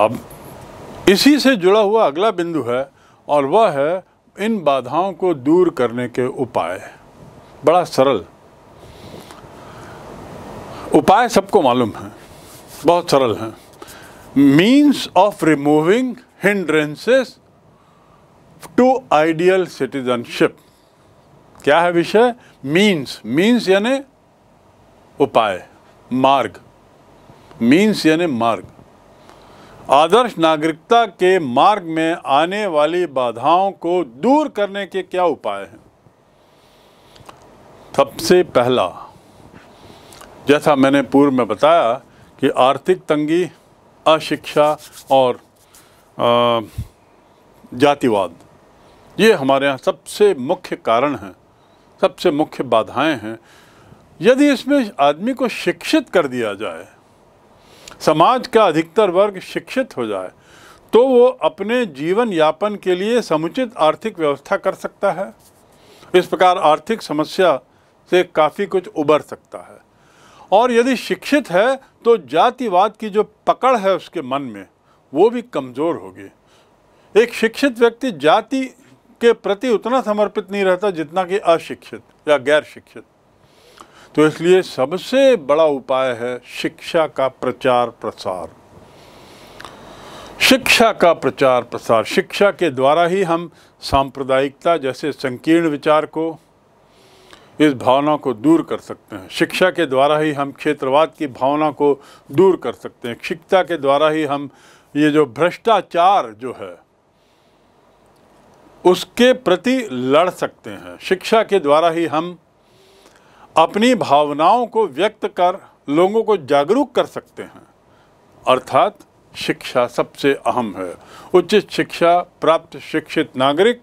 अब इसी से जुड़ा हुआ अगला बिंदु है और वह है इन बाधाओं को दूर करने के उपाय बड़ा सरल उपाय सबको मालूम है बहुत सरल है means of removing hindrances to ideal citizenship क्या है विषय मीन्स मीन्स यानी उपाय मार्ग मीन्स यानी मार्ग आदर्श नागरिकता के मार्ग में आने वाली बाधाओं को दूर करने के क्या उपाय हैं सबसे पहला जैसा मैंने पूर्व में बताया कि आर्थिक तंगी अशिक्षा और जातिवाद ये हमारे यहाँ सबसे मुख्य कारण हैं सबसे मुख्य बाधाएं हैं यदि इसमें आदमी को शिक्षित कर दिया जाए समाज का अधिकतर वर्ग शिक्षित हो जाए तो वो अपने जीवन यापन के लिए समुचित आर्थिक व्यवस्था कर सकता है इस प्रकार आर्थिक समस्या से काफ़ी कुछ उबर सकता है और यदि शिक्षित है तो जातिवाद की जो पकड़ है उसके मन में वो भी कमज़ोर होगी एक शिक्षित व्यक्ति जाति के प्रति उतना समर्पित नहीं रहता जितना कि अशिक्षित या गैर शिक्षित तो इसलिए सबसे बड़ा उपाय है शिक्षा का प्रचार प्रसार शिक्षा का प्रचार प्रसार शिक्षा के द्वारा ही हम सांप्रदायिकता जैसे संकीर्ण विचार को इस भावना को दूर कर सकते हैं शिक्षा के द्वारा ही हम क्षेत्रवाद की भावना को दूर कर सकते हैं शिक्षा के द्वारा ही हम ये जो भ्रष्टाचार जो है उसके प्रति लड़ सकते हैं शिक्षा के द्वारा ही हम अपनी भावनाओं को व्यक्त कर लोगों को जागरूक कर सकते हैं अर्थात शिक्षा सबसे अहम है उचित शिक्षा प्राप्त शिक्षित नागरिक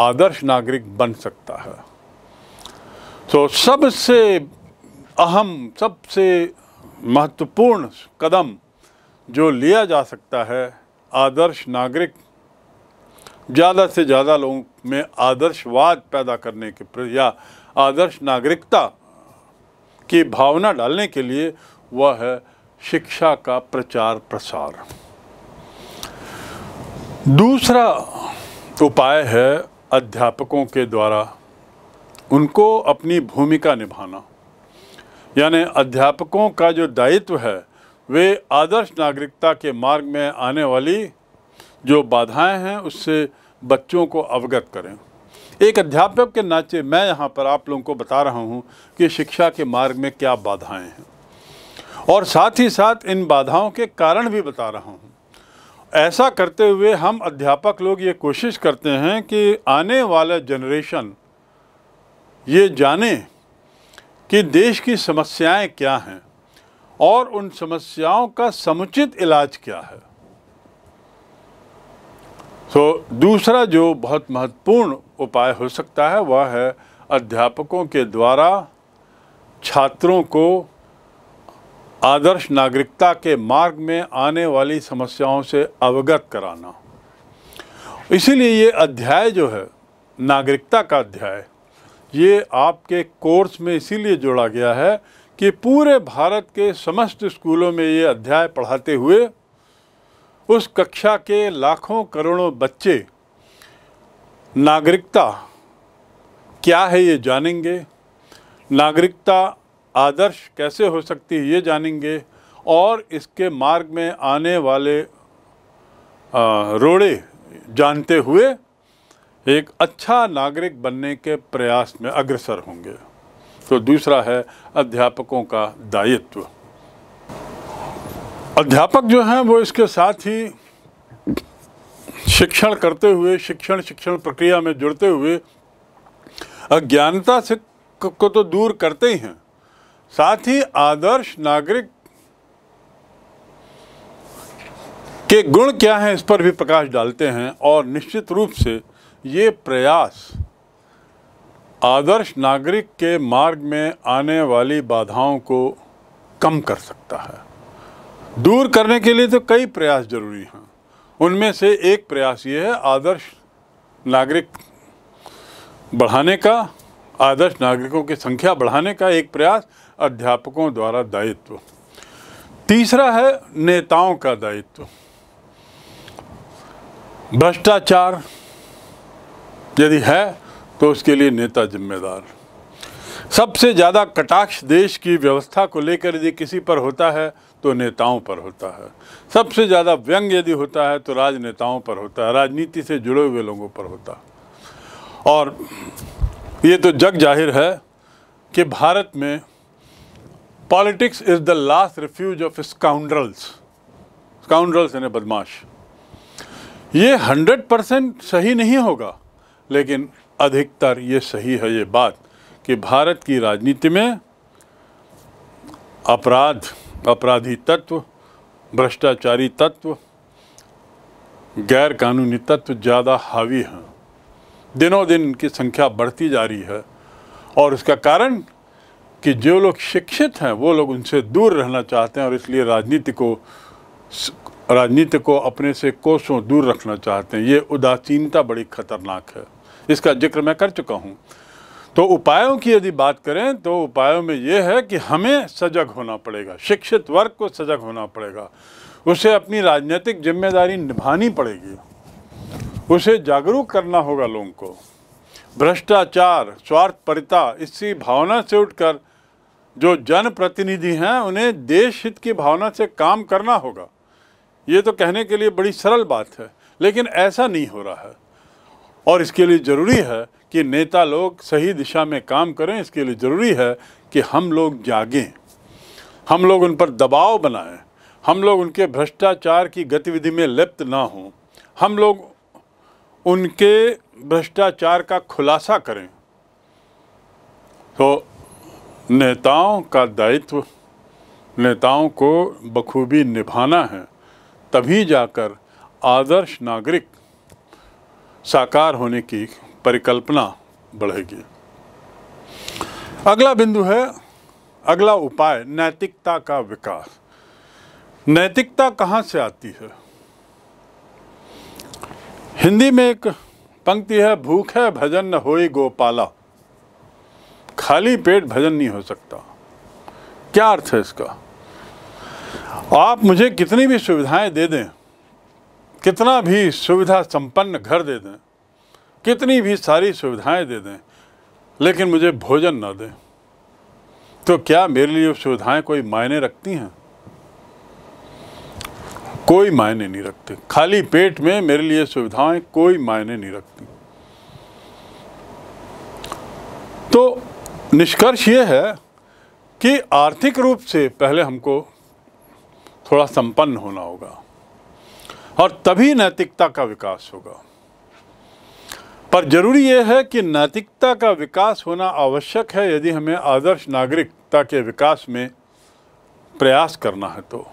आदर्श नागरिक बन सकता है तो सबसे अहम सबसे महत्वपूर्ण कदम जो लिया जा सकता है आदर्श नागरिक ज़्यादा से ज़्यादा लोगों में आदर्शवाद पैदा करने के या आदर्श नागरिकता की भावना डालने के लिए वह है शिक्षा का प्रचार प्रसार दूसरा उपाय है अध्यापकों के द्वारा उनको अपनी भूमिका निभाना यानी अध्यापकों का जो दायित्व है वे आदर्श नागरिकता के मार्ग में आने वाली जो बाधाएं हैं उससे बच्चों को अवगत करें एक अध्यापक के नाचे मैं यहाँ पर आप लोगों को बता रहा हूँ कि शिक्षा के मार्ग में क्या बाधाएं हैं और साथ ही साथ इन बाधाओं के कारण भी बता रहा हूँ ऐसा करते हुए हम अध्यापक लोग ये कोशिश करते हैं कि आने वाला जनरेशन ये जाने कि देश की समस्याएं क्या हैं और उन समस्याओं का समुचित इलाज क्या है तो दूसरा जो बहुत महत्वपूर्ण उपाय हो सकता है वह है अध्यापकों के द्वारा छात्रों को आदर्श नागरिकता के मार्ग में आने वाली समस्याओं से अवगत कराना इसीलिए ये अध्याय जो है नागरिकता का अध्याय ये आपके कोर्स में इसीलिए जोड़ा गया है कि पूरे भारत के समस्त स्कूलों में ये अध्याय पढ़ाते हुए उस कक्षा के लाखों करोड़ों बच्चे नागरिकता क्या है ये जानेंगे नागरिकता आदर्श कैसे हो सकती है ये जानेंगे और इसके मार्ग में आने वाले रोड़े जानते हुए एक अच्छा नागरिक बनने के प्रयास में अग्रसर होंगे तो दूसरा है अध्यापकों का दायित्व अध्यापक जो हैं वो इसके साथ ही शिक्षण करते हुए शिक्षण शिक्षण प्रक्रिया में जुड़ते हुए अज्ञानता से को तो दूर करते ही हैं साथ ही आदर्श नागरिक के गुण क्या हैं इस पर भी प्रकाश डालते हैं और निश्चित रूप से ये प्रयास आदर्श नागरिक के मार्ग में आने वाली बाधाओं को कम कर सकता है दूर करने के लिए तो कई प्रयास जरूरी हैं उनमें से एक प्रयास ये है आदर्श नागरिक बढ़ाने का आदर्श नागरिकों की संख्या बढ़ाने का एक प्रयास अध्यापकों द्वारा दायित्व तीसरा है नेताओं का दायित्व भ्रष्टाचार यदि है तो उसके लिए नेता जिम्मेदार सबसे ज़्यादा कटाक्ष देश की व्यवस्था को लेकर यदि किसी पर होता है तो नेताओं पर होता है सबसे ज़्यादा व्यंग यदि होता है तो राजनेताओं पर होता है राजनीति से जुड़े हुए लोगों पर होता है और ये तो जग जाहिर है कि भारत में politics is the last refuge of scoundrels scoundrels यानी बदमाश ये हंड्रेड परसेंट सही नहीं होगा लेकिन अधिकतर ये सही है ये बात कि भारत की राजनीति में अपराध अपराधी तत्व भ्रष्टाचारी तत्व गैर कानूनी तत्व ज़्यादा हावी हैं दिनों दिन इनकी संख्या बढ़ती जा रही है और उसका कारण कि जो लोग शिक्षित हैं वो लोग उनसे दूर रहना चाहते हैं और इसलिए राजनीति को राजनीति को अपने से कोसों दूर रखना चाहते हैं ये उदासीनता बड़ी खतरनाक है इसका जिक्र मैं कर चुका हूँ तो उपायों की यदि बात करें तो उपायों में ये है कि हमें सजग होना पड़ेगा शिक्षित वर्ग को सजग होना पड़ेगा उसे अपनी राजनीतिक जिम्मेदारी निभानी पड़ेगी उसे जागरूक करना होगा लोगों को भ्रष्टाचार स्वार्थपरिता इसी भावना से उठकर जो जनप्रतिनिधि हैं उन्हें देश हित की भावना से काम करना होगा ये तो कहने के लिए बड़ी सरल बात है लेकिन ऐसा नहीं हो रहा है और इसके लिए ज़रूरी है कि नेता लोग सही दिशा में काम करें इसके लिए ज़रूरी है कि हम लोग जागें हम लोग उन पर दबाव बनाएं हम लोग उनके भ्रष्टाचार की गतिविधि में लिप्त ना हों हम लोग उनके भ्रष्टाचार का खुलासा करें तो नेताओं का दायित्व नेताओं को बखूबी निभाना है तभी जाकर आदर्श नागरिक साकार होने की परिकल्पना बढ़ेगी अगला बिंदु है अगला उपाय नैतिकता का विकास नैतिकता कहाँ से आती है हिंदी में एक पंक्ति है भूख है भजन न हो गोपाला खाली पेट भजन नहीं हो सकता क्या अर्थ है इसका आप मुझे कितनी भी सुविधाएं दे दें कितना भी सुविधा संपन्न घर दे दें कितनी भी सारी सुविधाएं दे दें लेकिन मुझे भोजन ना दें तो क्या मेरे लिए सुविधाएं कोई मायने रखती हैं कोई मायने नहीं रखते खाली पेट में मेरे लिए सुविधाएं कोई मायने नहीं रखती तो निष्कर्ष ये है कि आर्थिक रूप से पहले हमको थोड़ा संपन्न होना होगा और तभी नैतिकता का विकास होगा पर जरूरी यह है कि नैतिकता का विकास होना आवश्यक है यदि हमें आदर्श नागरिकता के विकास में प्रयास करना है तो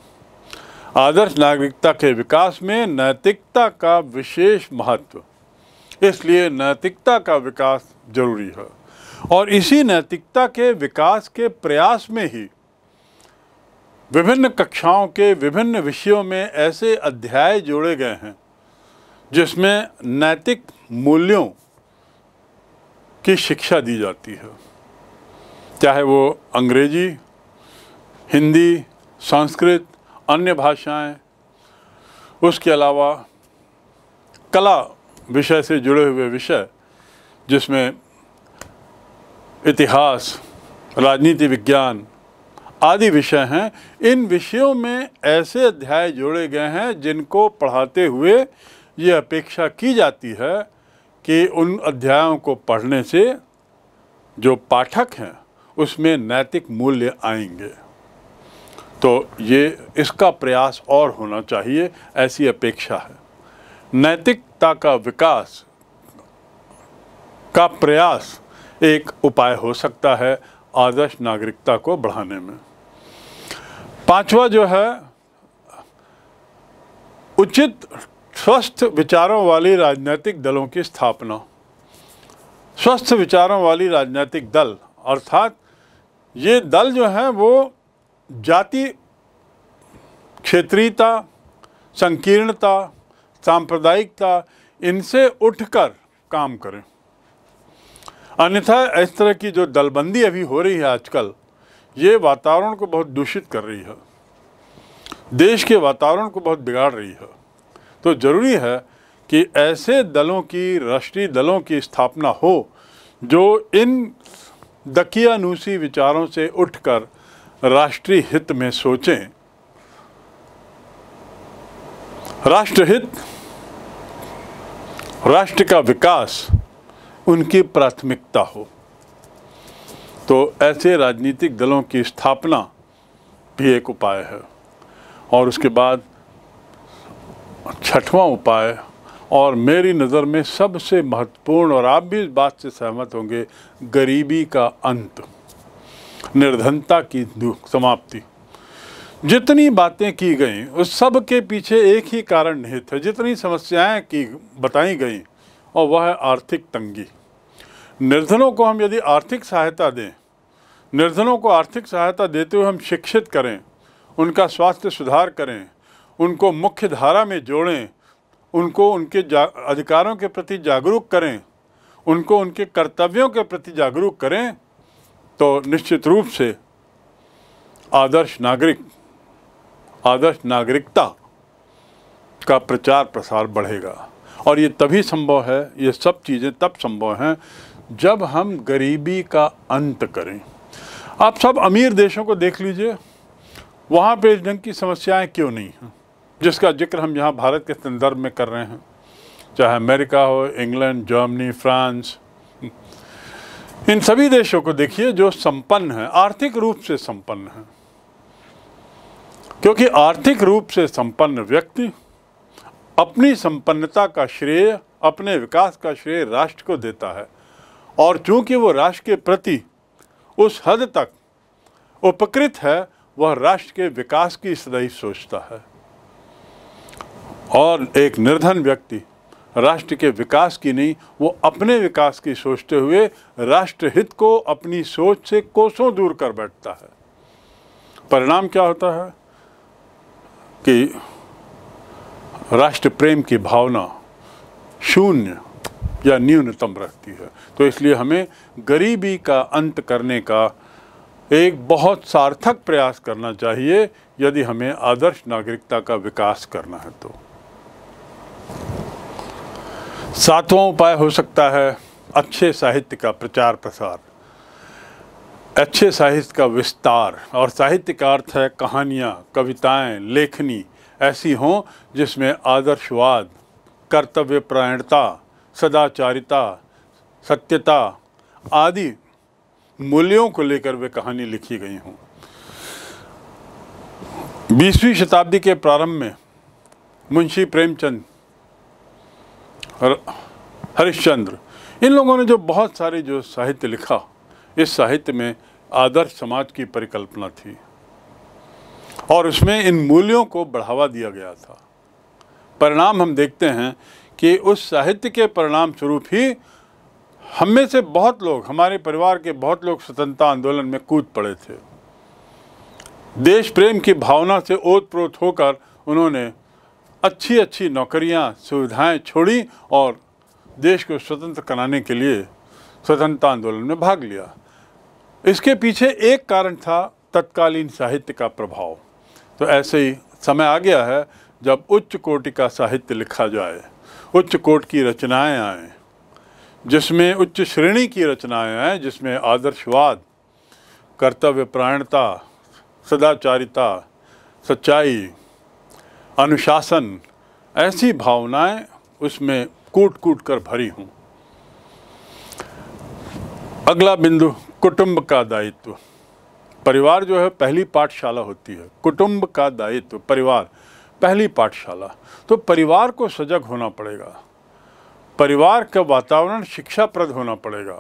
आदर्श नागरिकता के विकास में नैतिकता का विशेष महत्व इसलिए नैतिकता का विकास जरूरी है और इसी नैतिकता के विकास के प्रयास में ही विभिन्न कक्षाओं के विभिन्न विषयों में ऐसे अध्याय जोड़े गए हैं जिसमें नैतिक मूल्यों की शिक्षा दी जाती है चाहे वो अंग्रेजी हिंदी संस्कृत अन्य भाषाएं, उसके अलावा कला विषय से जुड़े हुए विषय जिसमें इतिहास राजनीति विज्ञान आदि विषय हैं इन विषयों में ऐसे अध्याय जोड़े गए हैं जिनको पढ़ाते हुए ये अपेक्षा की जाती है कि उन अध्यायों को पढ़ने से जो पाठक हैं उसमें नैतिक मूल्य आएंगे तो ये इसका प्रयास और होना चाहिए ऐसी अपेक्षा है नैतिकता का विकास का प्रयास एक उपाय हो सकता है आदर्श नागरिकता को बढ़ाने में पांचवा जो है उचित स्वस्थ विचारों वाली राजनीतिक दलों की स्थापना स्वस्थ विचारों वाली राजनीतिक दल अर्थात ये दल जो हैं वो जाति क्षेत्रीयता संकीर्णता सांप्रदायिकता इनसे उठकर काम करें अन्यथा इस तरह की जो दलबंदी अभी हो रही है आजकल ये वातावरण को बहुत दूषित कर रही है देश के वातावरण को बहुत बिगाड़ रही है तो ज़रूरी है कि ऐसे दलों की राष्ट्रीय दलों की स्थापना हो जो इन दकियानूसी विचारों से उठकर राष्ट्रीय हित में सोचें राष्ट्रहित राष्ट्र का विकास उनकी प्राथमिकता हो तो ऐसे राजनीतिक दलों की स्थापना भी एक उपाय है और उसके बाद छठवां उपाय और मेरी नज़र में सबसे महत्वपूर्ण और आप भी इस बात से सहमत होंगे गरीबी का अंत निर्धनता की समाप्ति जितनी बातें की गई उस सब के पीछे एक ही कारण निहित है जितनी समस्याएं की बताई गई और वह है आर्थिक तंगी निर्धनों को हम यदि आर्थिक सहायता दें निर्धनों को आर्थिक सहायता देते हुए हम शिक्षित करें उनका स्वास्थ्य सुधार करें उनको मुख्य धारा में जोड़ें उनको उनके अधिकारों के प्रति जागरूक करें उनको उनके कर्तव्यों के प्रति जागरूक करें तो निश्चित रूप से आदर्श नागरिक आदर्श नागरिकता का प्रचार प्रसार बढ़ेगा और ये तभी संभव है ये सब चीज़ें तब संभव हैं जब हम गरीबी का अंत करें आप सब अमीर देशों को देख लीजिए वहाँ पे इस ढंग की समस्याएं क्यों नहीं हैं जिसका जिक्र हम यहाँ भारत के संदर्भ में कर रहे हैं चाहे अमेरिका हो इंग्लैंड जर्मनी फ्रांस इन सभी देशों को देखिए जो संपन्न है आर्थिक रूप से संपन्न है क्योंकि आर्थिक रूप से संपन्न व्यक्ति अपनी संपन्नता का श्रेय अपने विकास का श्रेय राष्ट्र को देता है और चूंकि वो राष्ट्र के प्रति उस हद तक उपकृत है वह राष्ट्र के विकास की सदैव सोचता है और एक निर्धन व्यक्ति राष्ट्र के विकास की नहीं वो अपने विकास की सोचते हुए राष्ट्रहित को अपनी सोच से कोसों दूर कर बैठता है परिणाम क्या होता है कि राष्ट्र प्रेम की भावना शून्य या न्यूनतम रहती है तो इसलिए हमें गरीबी का अंत करने का एक बहुत सार्थक प्रयास करना चाहिए यदि हमें आदर्श नागरिकता का विकास करना है तो सातवां उपाय हो सकता है अच्छे साहित्य का प्रचार प्रसार अच्छे साहित्य का विस्तार और साहित्य का अर्थ है कहानियाँ कविताएँ लेखनी ऐसी हों जिसमें आदर्शवाद कर्तव्य सदाचारिता सत्यता आदि मूल्यों को लेकर वे कहानी लिखी गई हों बीसवीं शताब्दी के प्रारंभ में मुंशी प्रेमचंद हरिश्चंद्र इन लोगों ने जो बहुत सारे जो साहित्य लिखा इस साहित्य में आदर्श समाज की परिकल्पना थी और उसमें इन मूल्यों को बढ़ावा दिया गया था परिणाम हम देखते हैं कि उस साहित्य के परिणाम स्वरूप ही हम में से बहुत लोग हमारे परिवार के बहुत लोग स्वतंत्रता आंदोलन में कूद पड़े थे देश प्रेम की भावना से ओत प्रोत होकर उन्होंने अच्छी अच्छी नौकरियां सुविधाएं छोड़ी और देश को स्वतंत्र कराने के लिए स्वतंत्रता आंदोलन में भाग लिया इसके पीछे एक कारण था तत्कालीन साहित्य का प्रभाव तो ऐसे ही समय आ गया है जब उच्च कोटि का साहित्य लिखा जाए उच्च कोट की रचनाएं आए जिसमें उच्च श्रेणी की रचनाएं आएँ जिसमें आदर्शवाद कर्तव्यप्रायणता सदाचारिता सच्चाई अनुशासन ऐसी भावनाएं उसमें कूट कूट कर भरी हूँ अगला बिंदु कुटुंब का दायित्व परिवार जो है पहली पाठशाला होती है कुटुंब का दायित्व परिवार पहली पाठशाला तो परिवार को सजग होना पड़ेगा परिवार का वातावरण शिक्षाप्रद होना पड़ेगा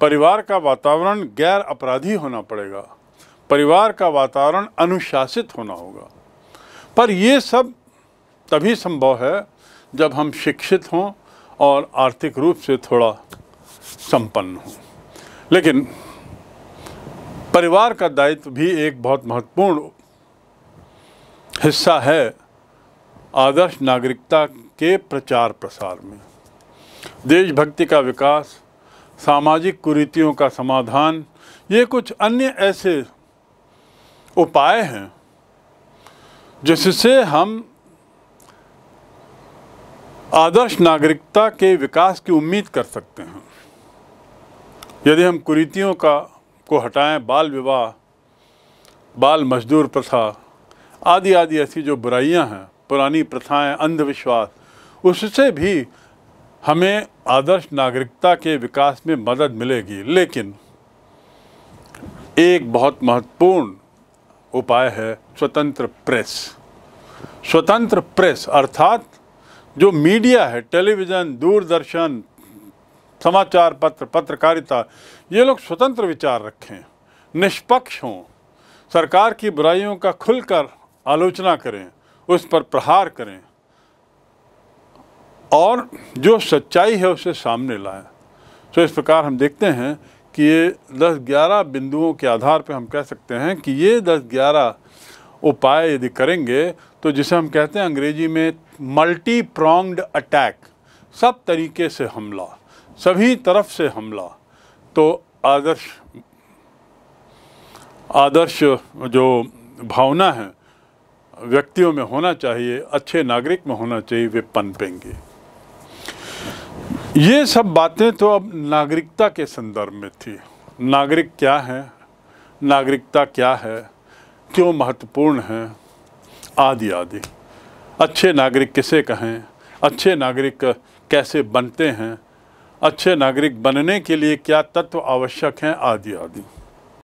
परिवार का वातावरण गैर अपराधी होना पड़ेगा परिवार का वातावरण अनुशासित होना होगा पर ये सब तभी संभव है जब हम शिक्षित हों और आर्थिक रूप से थोड़ा संपन्न हों लेकिन परिवार का दायित्व भी एक बहुत महत्वपूर्ण हिस्सा है आदर्श नागरिकता के प्रचार प्रसार में देशभक्ति का विकास सामाजिक कुरीतियों का समाधान ये कुछ अन्य ऐसे उपाय हैं जिससे हम आदर्श नागरिकता के विकास की उम्मीद कर सकते हैं यदि हम कुरीतियों का को हटाएं बाल विवाह बाल मजदूर प्रथा आदि आदि ऐसी जो बुराइयां हैं पुरानी प्रथाएं अंधविश्वास उससे भी हमें आदर्श नागरिकता के विकास में मदद मिलेगी लेकिन एक बहुत महत्वपूर्ण उपाय है स्वतंत्र प्रेस स्वतंत्र प्रेस अर्थात जो मीडिया है टेलीविज़न दूरदर्शन समाचार पत्र पत्रकारिता ये लोग स्वतंत्र विचार रखें निष्पक्ष हों सरकार की बुराइयों का खुलकर आलोचना करें उस पर प्रहार करें और जो सच्चाई है उसे सामने लाएं तो इस प्रकार हम देखते हैं कि ये दस ग्यारह बिंदुओं के आधार पर हम कह सकते हैं कि ये दस ग्यारह उपाय यदि करेंगे तो जिसे हम कहते हैं अंग्रेजी में मल्टी प्रॉन्ग्ड अटैक सब तरीके से हमला सभी तरफ से हमला तो आदर्श आदर्श जो भावना है व्यक्तियों में होना चाहिए अच्छे नागरिक में होना चाहिए वे पनपेंगे ये सब बातें तो अब नागरिकता के संदर्भ में थी नागरिक क्या है नागरिकता क्या है क्यों महत्वपूर्ण है आदि आदि अच्छे नागरिक किसे कहें अच्छे नागरिक कैसे बनते हैं अच्छे नागरिक बनने के लिए क्या तत्व आवश्यक हैं आदि आदि